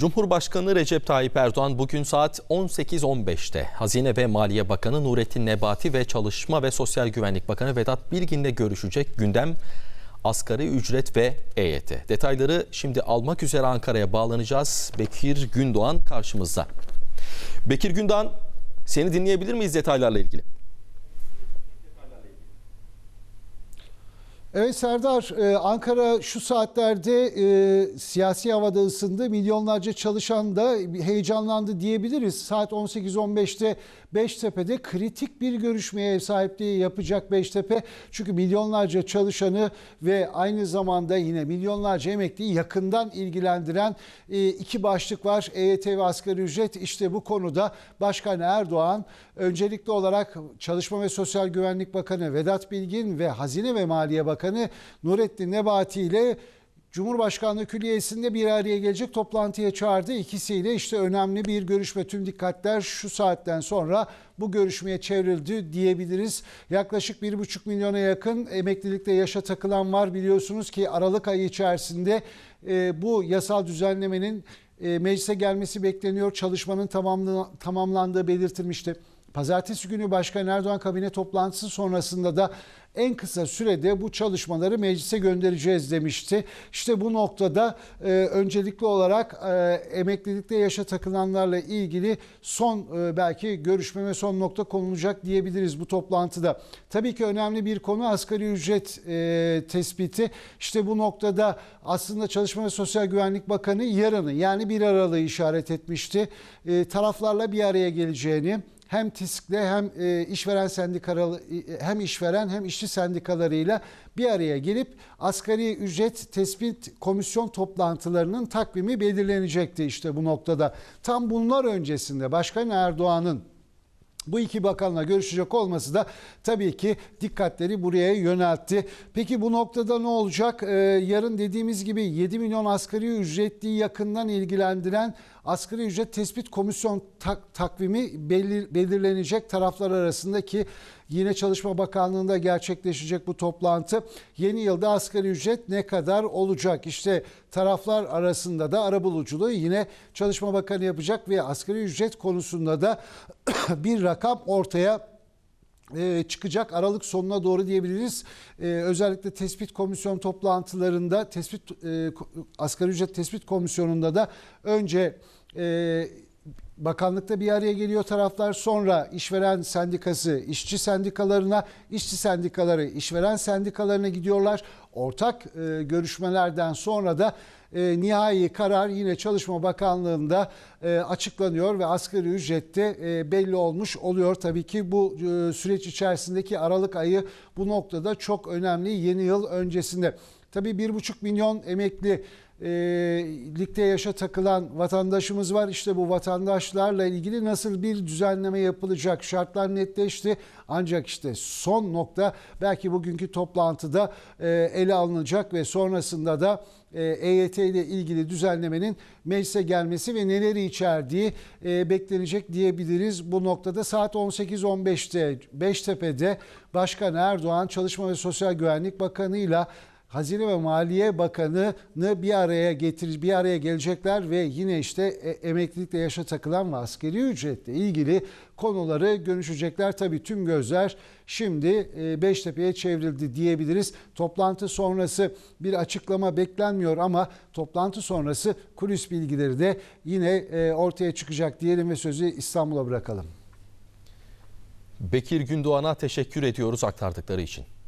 Cumhurbaşkanı Recep Tayyip Erdoğan bugün saat 18.15'te Hazine ve Maliye Bakanı Nurettin Nebati ve Çalışma ve Sosyal Güvenlik Bakanı Vedat Bilgin'le görüşecek gündem asgari ücret ve EYT. Detayları şimdi almak üzere Ankara'ya bağlanacağız. Bekir Gündoğan karşımızda. Bekir Gündoğan seni dinleyebilir miyiz detaylarla ilgili? Evet Serdar, e, Ankara şu saatlerde e, siyasi havada ısındı. Milyonlarca çalışan da heyecanlandı diyebiliriz. Saat 18.15'te Beştepe'de kritik bir görüşmeye ev sahipliği yapacak Beştepe. Çünkü milyonlarca çalışanı ve aynı zamanda yine milyonlarca emekliyi yakından ilgilendiren e, iki başlık var. EYT ve asgari ücret. İşte bu konuda Başkan Erdoğan öncelikli olarak Çalışma ve Sosyal Güvenlik Bakanı Vedat Bilgin ve Hazine ve Maliye Bakanı Bakanı Nurettin Nebati ile Cumhurbaşkanlığı Külliyesi'nde bir araya gelecek toplantıya çağırdı. İkisiyle işte önemli bir görüşme. Tüm dikkatler şu saatten sonra bu görüşmeye çevrildi diyebiliriz. Yaklaşık bir buçuk milyona yakın emeklilikte yaşa takılan var. Biliyorsunuz ki Aralık ayı içerisinde e, bu yasal düzenlemenin e, meclise gelmesi bekleniyor. Çalışmanın tamamlandığı belirtilmişti. Pazartesi günü Başkan Erdoğan kabine toplantısı sonrasında da en kısa sürede bu çalışmaları meclise göndereceğiz demişti. İşte bu noktada e, öncelikli olarak e, emeklilikte yaşa takılanlarla ilgili son e, belki görüşmeme son nokta konulacak diyebiliriz bu toplantıda. Tabii ki önemli bir konu asgari ücret e, tespiti. İşte bu noktada aslında Çalışma ve Sosyal Güvenlik Bakanı yarını yani bir aralığı işaret etmişti. E, taraflarla bir araya geleceğini hem TİSK'le hem e, işveren sendikaları e, hem işveren hem işçi sendikalarıyla bir araya gelip asgari ücret tespit komisyon toplantılarının takvimi belirlenecekti işte bu noktada. Tam bunlar öncesinde Başkan Erdoğan'ın bu iki bakanla görüşecek olması da tabii ki dikkatleri buraya yöneltti. Peki bu noktada ne olacak? Ee, yarın dediğimiz gibi 7 milyon asgari ücretli yakından ilgilendiren asgari ücret tespit komisyon tak, takvimi belir, belirlenecek taraflar arasındaki yine Çalışma Bakanlığı'nda gerçekleşecek bu toplantı. Yeni yılda asgari ücret ne kadar olacak? İşte taraflar arasında da arabuluculuğu yine Çalışma Bakanı yapacak ve asgari ücret konusunda da bir rakam ortaya e, çıkacak Aralık sonuna doğru diyebiliriz. E, özellikle tespit komisyon toplantılarında tespit e, asgari ücret tespit komisyonunda da önce e, bakanlıkta bir araya geliyor taraflar sonra işveren sendikası işçi sendikalarına, işçi sendikaları işveren sendikalarına gidiyorlar. Ortak e, görüşmelerden sonra da e, nihai karar yine Çalışma Bakanlığı'nda e, açıklanıyor ve asgari ücrette e, belli olmuş oluyor. Tabii ki bu e, süreç içerisindeki Aralık ayı bu noktada çok önemli yeni yıl öncesinde. Tabii bir buçuk milyon emekli e, ligde yaşa takılan vatandaşımız var. İşte bu vatandaşlarla ilgili nasıl bir düzenleme yapılacak? Şartlar netleşti. Ancak işte son nokta belki bugünkü toplantıda e, ele alınacak ve sonrasında da e, EYT ile ilgili düzenlemenin meclise gelmesi ve neleri içerdiği e, beklenecek diyebiliriz. Bu noktada saat 18.15'te Beştepe'de Başkan Erdoğan Çalışma ve Sosyal Güvenlik Bakanı ile Hazine ve Maliye Bakanı'nı bir araya getir bir araya gelecekler ve yine işte e, emeklilikle yaşa takılan ve askeri ücretle ilgili konuları görüşecekler. Tabii tüm gözler şimdi e, Beştepe'ye çevrildi diyebiliriz. Toplantı sonrası bir açıklama beklenmiyor ama toplantı sonrası kulis bilgileri de yine e, ortaya çıkacak diyelim ve sözü İstanbul'a bırakalım. Bekir Gündoğan'a teşekkür ediyoruz aktardıkları için.